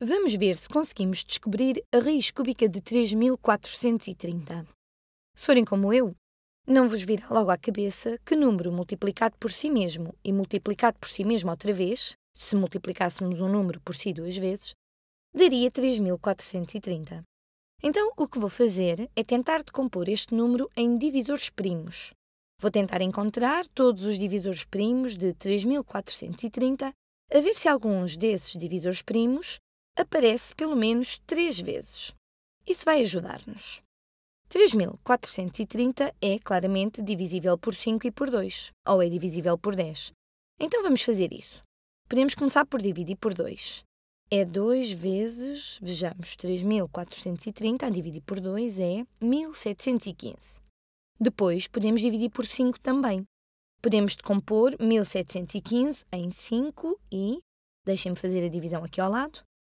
Vamos ver se conseguimos descobrir a raiz cúbica de 3430. Se forem como eu, não vos virá logo à cabeça que número multiplicado por si mesmo e multiplicado por si mesmo outra vez, se multiplicássemos um número por si duas vezes, daria 3430. Então, o que vou fazer é tentar decompor este número em divisores primos. Vou tentar encontrar todos os divisores primos de 3430, a ver se alguns desses divisores primos aparece pelo menos três vezes. Isso vai ajudar-nos. 3.430 é claramente divisível por 5 e por 2, ou é divisível por 10. Então vamos fazer isso. Podemos começar por dividir por 2. É 2 vezes, vejamos, 3.430 a dividir por 2 é 1.715. Depois podemos dividir por 5 também. Podemos decompor 1.715 em 5 e, deixem-me fazer a divisão aqui ao lado,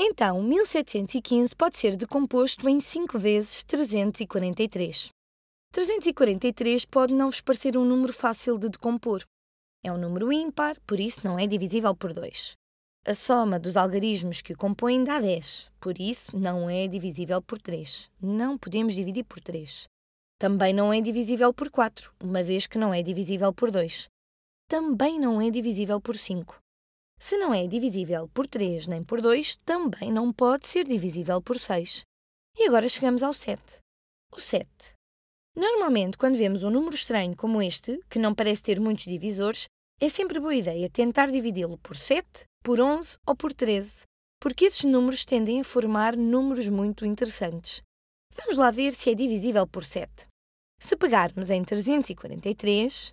Então, 1715 pode ser decomposto em 5 vezes 343. 343 pode não vos parecer um número fácil de decompor. É um número ímpar, por isso não é divisível por 2. A soma dos algarismos que o compõem dá 10, por isso não é divisível por 3. Não podemos dividir por 3. Também não é divisível por 4, uma vez que não é divisível por 2. Também não é divisível por 5. Se não é divisível por 3 nem por 2, também não pode ser divisível por 6. E agora chegamos ao 7. O 7. Normalmente, quando vemos um número estranho como este, que não parece ter muitos divisores, é sempre boa ideia tentar dividi-lo por 7, por 11 ou por 13, porque esses números tendem a formar números muito interessantes. Vamos lá ver se é divisível por 7. Se pegarmos em 343,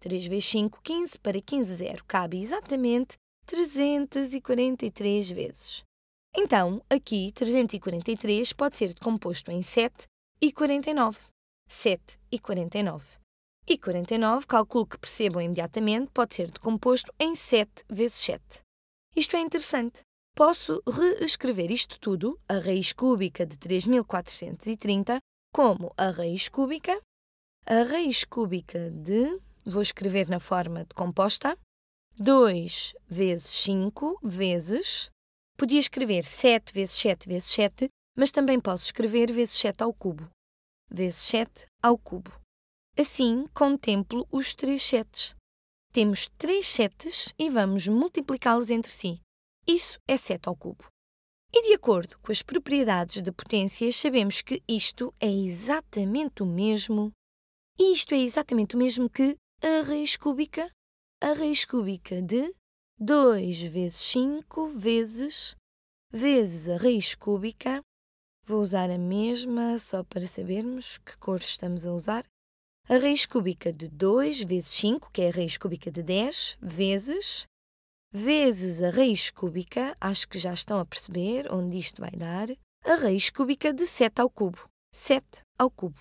3 vezes 5, 15 para 15 0. Cabe exatamente 343 vezes. Então, aqui 343 pode ser decomposto em 7 e 49. 7 e 49. E 49, calculo que percebam imediatamente, pode ser decomposto em 7 vezes 7. Isto é interessante. Posso reescrever isto tudo, a raiz cúbica de 3430, como a raiz cúbica, a raiz cúbica de vou escrever na forma de composta. 2 vezes 5 vezes. Podia escrever 7 vezes 7 vezes 7, mas também posso escrever vezes 7 ao cubo. Vezes 7 ao cubo. Assim, contemplo os três setes. Temos três setes e vamos multiplicá-los entre si. Isso é 7 ao cubo. E de acordo com as propriedades de potências, sabemos que isto é exatamente o mesmo. E Isto é exatamente o mesmo que a raiz cúbica, a raiz cúbica de 2 vezes 5 vezes, vezes a raiz cúbica. Vou usar a mesma só para sabermos que cor estamos a usar. A raiz cúbica de 2 vezes 5, que é a raiz cúbica de 10, vezes, vezes a raiz cúbica, acho que já estão a perceber onde isto vai dar, a raiz cúbica de 7 ao cubo. 7 ao cubo.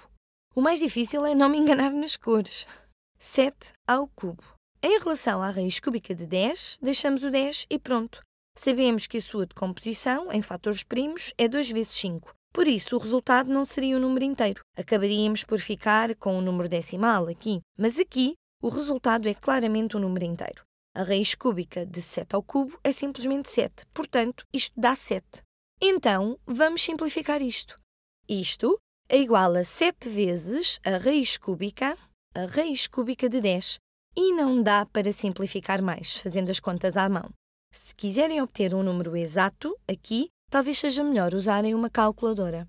O mais difícil é não me enganar nas cores. 7 ao cubo. Em relação à raiz cúbica de 10, deixamos o 10 e pronto. Sabemos que a sua decomposição, em fatores primos, é 2 vezes 5. Por isso, o resultado não seria o número inteiro. Acabaríamos por ficar com o número decimal aqui, mas aqui o resultado é claramente o um número inteiro. A raiz cúbica de 7 ao cubo é simplesmente 7, portanto, isto dá 7. Então, vamos simplificar isto. Isto é igual a 7 vezes a raiz cúbica a raiz cúbica de 10 e não dá para simplificar mais, fazendo as contas à mão. Se quiserem obter um número exato, aqui, talvez seja melhor usarem uma calculadora.